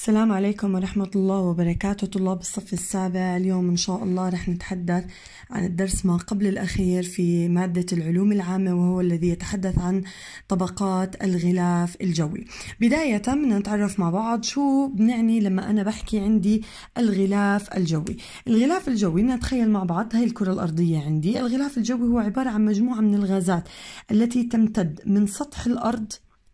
السلام عليكم ورحمة الله وبركاته طلاب الصف السابع اليوم إن شاء الله رح نتحدث عن الدرس ما قبل الأخير في مادة العلوم العامة وهو الذي يتحدث عن طبقات الغلاف الجوي بداية بدنا نتعرف مع بعض شو بنعني لما أنا بحكي عندي الغلاف الجوي الغلاف الجوي نتخيل مع بعض هاي الكرة الأرضية عندي الغلاف الجوي هو عبارة عن مجموعة من الغازات التي تمتد من سطح الأرض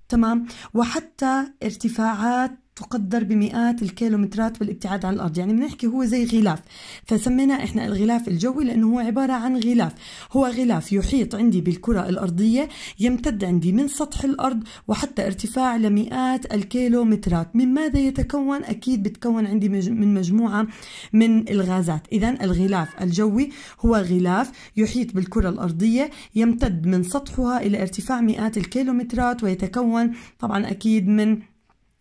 تمام وحتى ارتفاعات تقدر بمئات الكيلومترات بالابتعاد عن الارض يعني بنحكي هو زي غلاف فسميناه احنا الغلاف الجوي لانه هو عباره عن غلاف هو غلاف يحيط عندي بالكره الارضيه يمتد عندي من سطح الارض وحتى ارتفاع لمئات الكيلومترات من ماذا يتكون اكيد بتكون عندي من مجموعه من الغازات اذا الغلاف الجوي هو غلاف يحيط بالكره الارضيه يمتد من سطحها الى ارتفاع مئات الكيلومترات ويتكون طبعا اكيد من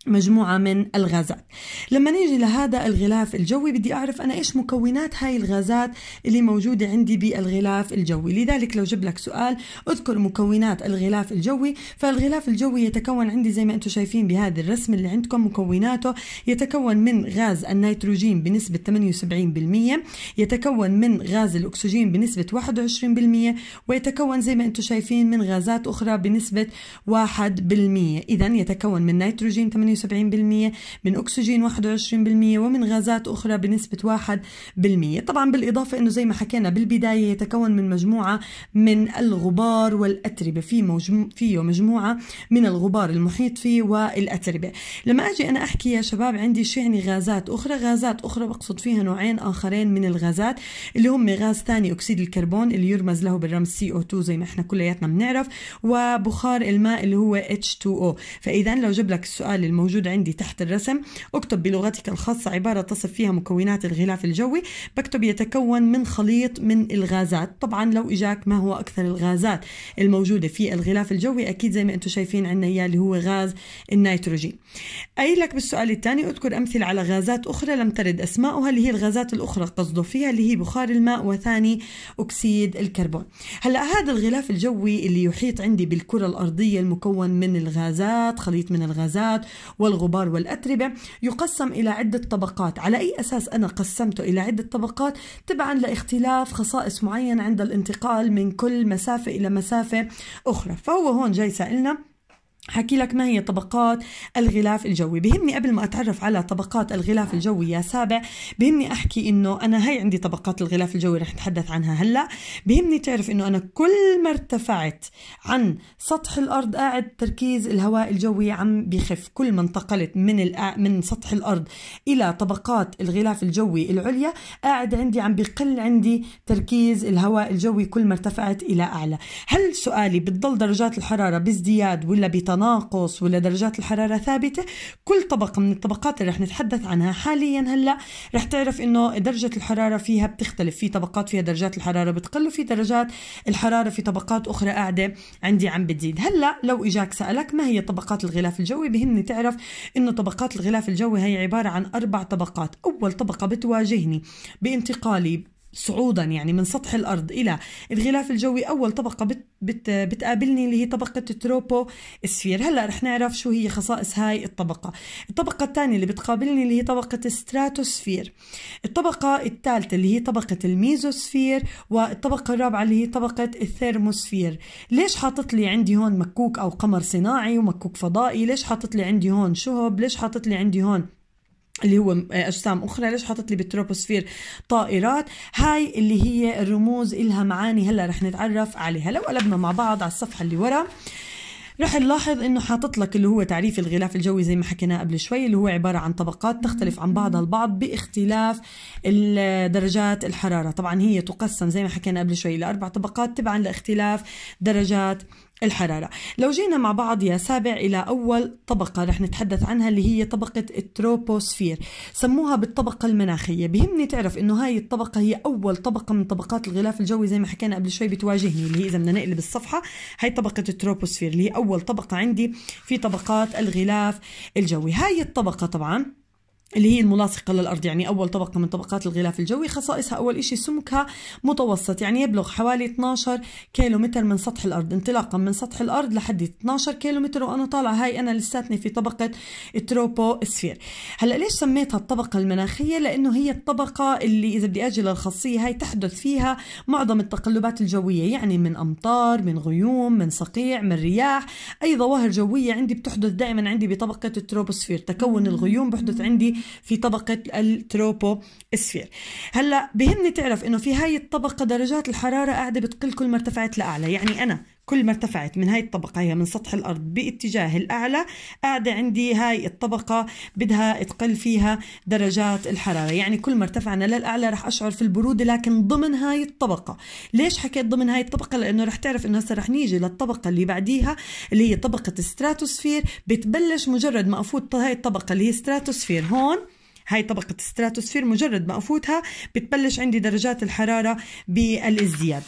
مجموعة من الغازات لما نيجي لهذا الغلاف الجوي بدي أعرف أنا إيش مكونات هاي الغازات اللي موجودة عندي بالغلاف الجوي لذلك لو جب لك سؤال اذكر مكونات الغلاف الجوي فالغلاف الجوي يتكون عندي زي ما أنتم شايفين بهذا الرسم اللي عندكم مكوناته يتكون من غاز النيتروجين بنسبة 78% يتكون من غاز الأكسجين بنسبة 21% ويتكون زي ما أنتم شايفين من غازات أخرى بنسبة 1% إذا يتكون من نيتروجين من أكسجين 21% ومن غازات أخرى بنسبة 1% طبعا بالإضافة أنه زي ما حكينا بالبداية يتكون من مجموعة من الغبار والأتربة في فيه مجموعة من الغبار المحيط فيه والأتربة لما أجي أنا أحكي يا شباب عندي شو يعني غازات أخرى غازات أخرى بقصد فيها نوعين آخرين من الغازات اللي هم غاز ثاني أكسيد الكربون اللي يرمز له بالرمز CO2 زي ما احنا كلياتنا بنعرف وبخار الماء اللي هو H2O فإذا لو جاب لك السؤال موجود عندي تحت الرسم اكتب بلغتك الخاصة عبارة تصف فيها مكونات الغلاف الجوي بكتب يتكون من خليط من الغازات طبعا لو إجاك ما هو أكثر الغازات الموجودة في الغلاف الجوي أكيد زي ما أنتم شايفين عندنا إياه اللي هو غاز النيتروجين أي لك بالسؤال الثاني أذكر أمثلة على غازات أخرى لم ترد أسماؤها اللي هي الغازات الأخرى قصده فيها اللي هي بخار الماء وثاني أكسيد الكربون هلا هذا الغلاف الجوي اللي يحيط عندي بالكرة الأرضية المكون من الغازات خليط من الغازات والغبار والأتربة يقسم إلى عدة طبقات على أي أساس أنا قسمته إلى عدة طبقات تبعا لاختلاف خصائص معين عند الانتقال من كل مسافة إلى مسافة أخرى فهو هون جاي سألنا حكي لك ما هي طبقات الغلاف الجوي بهمني قبل ما اتعرف على طبقات الغلاف الجوي يا سابع بهمني احكي انه انا هي عندي طبقات الغلاف الجوي رح نتحدث عنها هلا بهمني تعرف انه انا كل ما ارتفعت عن سطح الارض قاعد تركيز الهواء الجوي عم بخف كل ما انتقلت من من سطح الارض الى طبقات الغلاف الجوي العليا قاعد عندي عم بقل عندي تركيز الهواء الجوي كل ما ارتفعت الى اعلى هل سؤالي بتضل درجات الحراره بازدياد ولا بتنقص تناقص ولا درجات الحراره ثابته كل طبقه من الطبقات اللي رح نتحدث عنها حاليا هلا رح تعرف انه درجه الحراره فيها بتختلف في طبقات فيها درجات الحراره بتقل وفي درجات الحراره في طبقات اخرى قاعده عندي عم بتزيد هلا لو اجاك سالك ما هي طبقات الغلاف الجوي بهمني تعرف انه طبقات الغلاف الجوي هي عباره عن اربع طبقات اول طبقه بتواجهني بانتقالي صعودا يعني من سطح الأرض إلى الغلاف الجوي أول طبقة بت بت بتقابلني اللي هي طبقة التروبو سفير هلأ رح نعرف شو هي خصائص هاي الطبقة الطبقة الثانية اللي بتقابلني اللي هي طبقة ستراتوسفير الطبقة الثالثة اللي هي طبقة الميزوسفير والطبقة الرابعة اللي هي طبقة الثيرموسفير ليش حاطط لي عندي هون مكوك أو قمر صناعي ومكوك فضائي ليش حاطط لي عندي هون شهب ليش حاطط لي عندي هون اللي هو آه، اجسام اخرى ليش حاطط لي بالتروبوسفير طائرات هاي اللي هي الرموز إلها معاني هلا رح نتعرف عليها لو قلبنا مع بعض على الصفحه اللي ورا رح نلاحظ انه حاطط لك اللي هو تعريف الغلاف الجوي زي ما حكيناه قبل شوي اللي هو عباره عن طبقات تختلف عن بعضها البعض باختلاف درجات الحراره طبعا هي تقسم زي ما حكينا قبل شوي لاربع طبقات تبعا لاختلاف درجات الحرارة لو جينا مع بعض يا سابع إلى أول طبقة رح نتحدث عنها اللي هي طبقة التروبوسفير سموها بالطبقة المناخية بهمني تعرف إنه هاي الطبقة هي أول طبقة من طبقات الغلاف الجوي زي ما حكينا قبل شوي بتواجهني اللي هي إذا بدنا نقلب الصفحة هاي طبقة التروبوسفير اللي هي أول طبقة عندي في طبقات الغلاف الجوي هاي الطبقة طبعاً اللي هي الملاصقة للأرض يعني أول طبقة من طبقات الغلاف الجوي خصائصها أول إشي سمكها متوسط يعني يبلغ حوالي 12 كيلومتر من سطح الأرض انطلاقا من سطح الأرض لحد 12 كيلومتر وأنا طالعة هاي أنا لساتني في طبقة التروبوسفير هلا ليش سميتها الطبقة المناخية لأنه هي الطبقة اللي إذا بدي أجي للخاصية هاي تحدث فيها معظم التقلبات الجوية يعني من أمطار من غيوم من صقيع من رياح أي ظواهر جوية عندي بتحدث دائما عندي بطبقة التروبوسفير تكون الغيوم بحدث عندي في طبقة التروبوسفير هلا بهمني تعرف انه في هاي الطبقة درجات الحرارة قاعدة بتقل كل ما ارتفعت لأعلى يعني أنا كل ما ارتفعت من هاي الطبقة هي من سطح الأرض باتجاه الأعلى قاعدة عندي هاي الطبقة بدها تقل فيها درجات الحرارة يعني كل ما ارتفعنا للأعلى رح أشعر في البرودة لكن ضمن هاي الطبقة ليش حكيت ضمن هاي الطبقة لأنه رح تعرف أنه رح نيجي للطبقة اللي بعديها اللي هي طبقة الستراتوسفير بتبلش مجرد ما أفوت هاي الطبقة اللي هي ستراتوسفير هون هاي طبقة الستراتوسفير مجرد ما أفوتها بتبلش عندي درجات الحرارة بالازدياد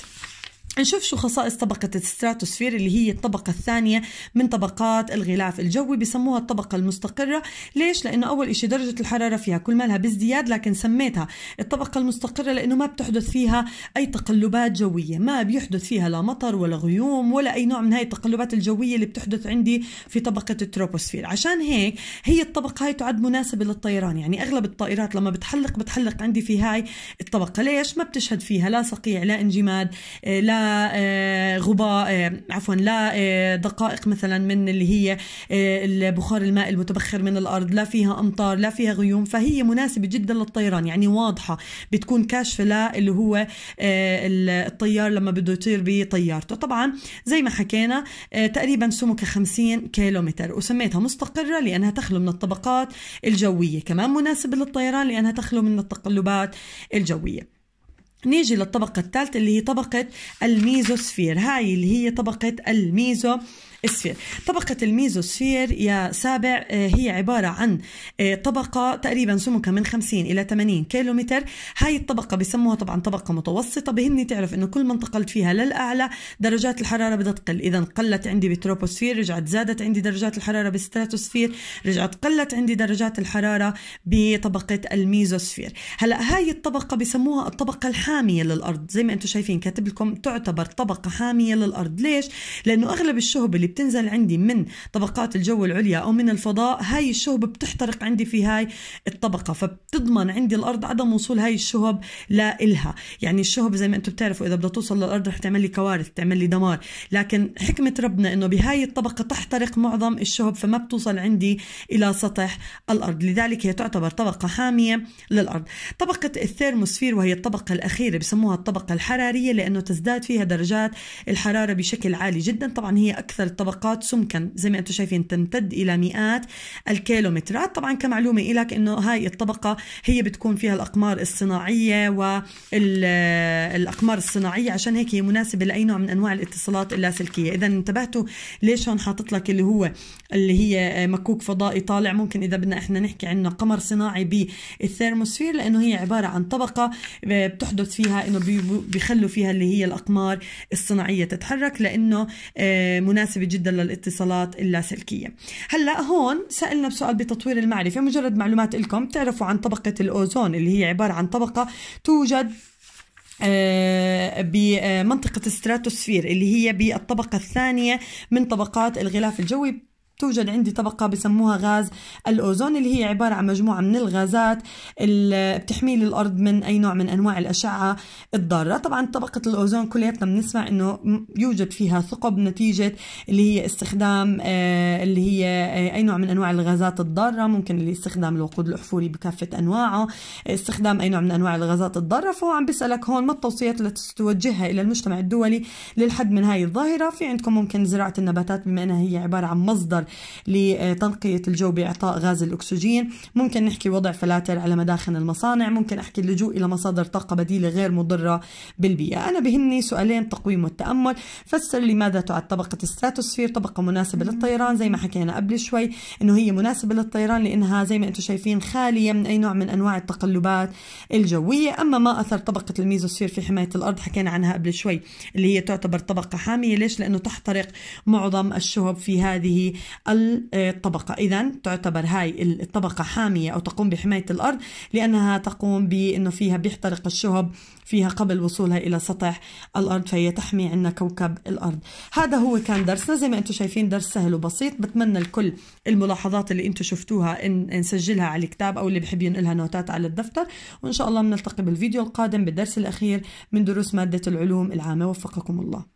نشوف شو خصائص طبقة الستراتوسفير اللي هي الطبقة الثانية من طبقات الغلاف الجوي بسموها الطبقة المستقرة ليش؟ لأنه أول إشي درجة الحرارة فيها كل مالها بازدياد لكن سميتها الطبقة المستقرة لأنه ما بتحدث فيها أي تقلبات جوية ما بيحدث فيها لا مطر ولا غيوم ولا أي نوع من هاي التقلبات الجوية اللي بتحدث عندي في طبقة التروبوسفير عشان هيك هي الطبقة هاي تعد مناسبة للطيران يعني أغلب الطائرات لما بتحلق بتحلق عندي في هاي الطبقة ليش؟ ما بتشهد فيها لا صقيع لا انجماد آه، لا لا آه، غباء آه، عفوا لا آه، دقائق مثلا من اللي هي البخار الماء المتبخر من الارض لا فيها امطار لا فيها غيوم فهي مناسبه جدا للطيران يعني واضحه بتكون كاشفه اللي هو الطيار لما بده يطير بطيارته طبعا زي ما حكينا تقريبا سمكها 50 كيلومتر وسميتها مستقره لانها تخلو من الطبقات الجويه كمان مناسبه للطيران لانها تخلو من التقلبات الجويه نيجي للطبقة الثالثة اللي هي طبقة الميزوسفير هاي اللي هي طبقة الميزو السفير طبقة الميزوسفير يا سابع آه، هي عبارة عن آه، طبقة تقريبا سمكها من 50 إلى 80 كيلومتر هاي الطبقة بسموها طبعا طبقة متوسطة بهن تعرف أنه كل ما انتقلت فيها للأعلى درجات الحرارة بدها تقل إذا قلت عندي بتروبوسفير رجعت زادت عندي درجات الحرارة بالستراتوسفير رجعت قلت عندي درجات الحرارة بطبقة الميزوسفير هلا هاي الطبقة بسموها الطبقة الحامية للأرض زي ما أنتم شايفين كاتب لكم تعتبر طبقة حامية للأرض ليش؟ لأنه أغلب الشهب اللي بتنزل عندي من طبقات الجو العليا أو من الفضاء هاي الشهب بتحترق عندي في هاي الطبقة فبتضمن عندي الأرض عدم وصول هاي الشهب لإلها يعني الشهب زي ما أنتم بتعرفوا إذا بدها توصل للأرض رح تعمل لي كوارث تعمل لي دمار لكن حكمة ربنا أنه بهاي الطبقة تحترق معظم الشهب فما بتوصل عندي إلى سطح الأرض لذلك هي تعتبر طبقة حامية للأرض طبقة الثيرموسفير وهي الطبقة الأخيرة بسموها الطبقة الحرارية لأنه تزداد فيها درجات الحرارة بشكل عالي جدا طبعا هي أكثر طبقات سمكا زي ما انتم شايفين تمتد الى مئات الكيلومترات طبعا كمعلومه لك انه هاي الطبقه هي بتكون فيها الاقمار الصناعيه والاقمار الصناعيه عشان هيك هي مناسبه لاي نوع من انواع الاتصالات اللاسلكيه اذا انتبهتوا ليش هون حاطط لك اللي هو اللي هي مكوك فضائي طالع ممكن اذا بدنا احنا نحكي عنه قمر صناعي بالثيرموسفير لانه هي عباره عن طبقه بتحدث فيها انه بيخلوا فيها اللي هي الاقمار الصناعيه تتحرك لانه آه، مناسبه جدا للاتصالات اللاسلكيه هلا هون سالنا بسؤال بتطوير المعرفه مجرد معلومات لكم تعرفوا عن طبقه الاوزون اللي هي عباره عن طبقه توجد آه، بمنطقة الستراتوسفير اللي هي بالطبقة الثانية من طبقات الغلاف الجوي توجد عندي طبقة بسموها غاز الأوزون اللي هي عبارة عن مجموعة من الغازات اللي بتحمي الأرض من أي نوع من أنواع الأشعة الضارة طبعا طبقة الأوزون كلياتنا بنسمع أنه يوجد فيها ثقب نتيجة اللي هي استخدام آه، اللي هي آه، أي نوع من أنواع الغازات الضارة ممكن اللي استخدام الوقود الأحفوري بكافة أنواعه استخدام أي نوع من أنواع الغازات الضارة فهو عم بيسألك هون ما التوصيات التي ستوجهها إلى المجتمع الدولي للحد من هاي الظاهرة في عندكم ممكن زراعة النباتات بما أنها هي عبارة عن مصدر لتنقية الجو بإعطاء غاز الأكسجين ممكن نحكي وضع فلاتر على مداخن المصانع ممكن أحكي اللجوء إلى مصادر طاقة بديلة غير مضرة بالبيئة أنا بهمني سؤالين تقويم والتأمل فسر لماذا تعد طبقة الستراتوسفير طبقة مناسبة للطيران زي ما حكينا قبل شوي إنه هي مناسبة للطيران لأنها زي ما أنتم شايفين خالية من أي نوع من أنواع التقلبات الجوية أما ما أثر طبقة الميزوسفير في حماية الأرض حكينا عنها قبل شوي اللي هي تعتبر طبقة حامية ليش لأنه تحترق معظم الشهب في هذه الطبقة إذا تعتبر هاي الطبقة حامية أو تقوم بحماية الأرض لأنها تقوم بأنه فيها بيحترق الشهب فيها قبل وصولها إلى سطح الأرض فهي تحمي عنا كوكب الأرض هذا هو كان درسنا زي ما أنتم شايفين درس سهل وبسيط بتمنى الكل الملاحظات اللي أنتم شفتوها إن نسجلها على الكتاب أو اللي بحب ينقلها نوتات على الدفتر وإن شاء الله بنلتقي بالفيديو القادم بالدرس الأخير من دروس مادة العلوم العامة وفقكم الله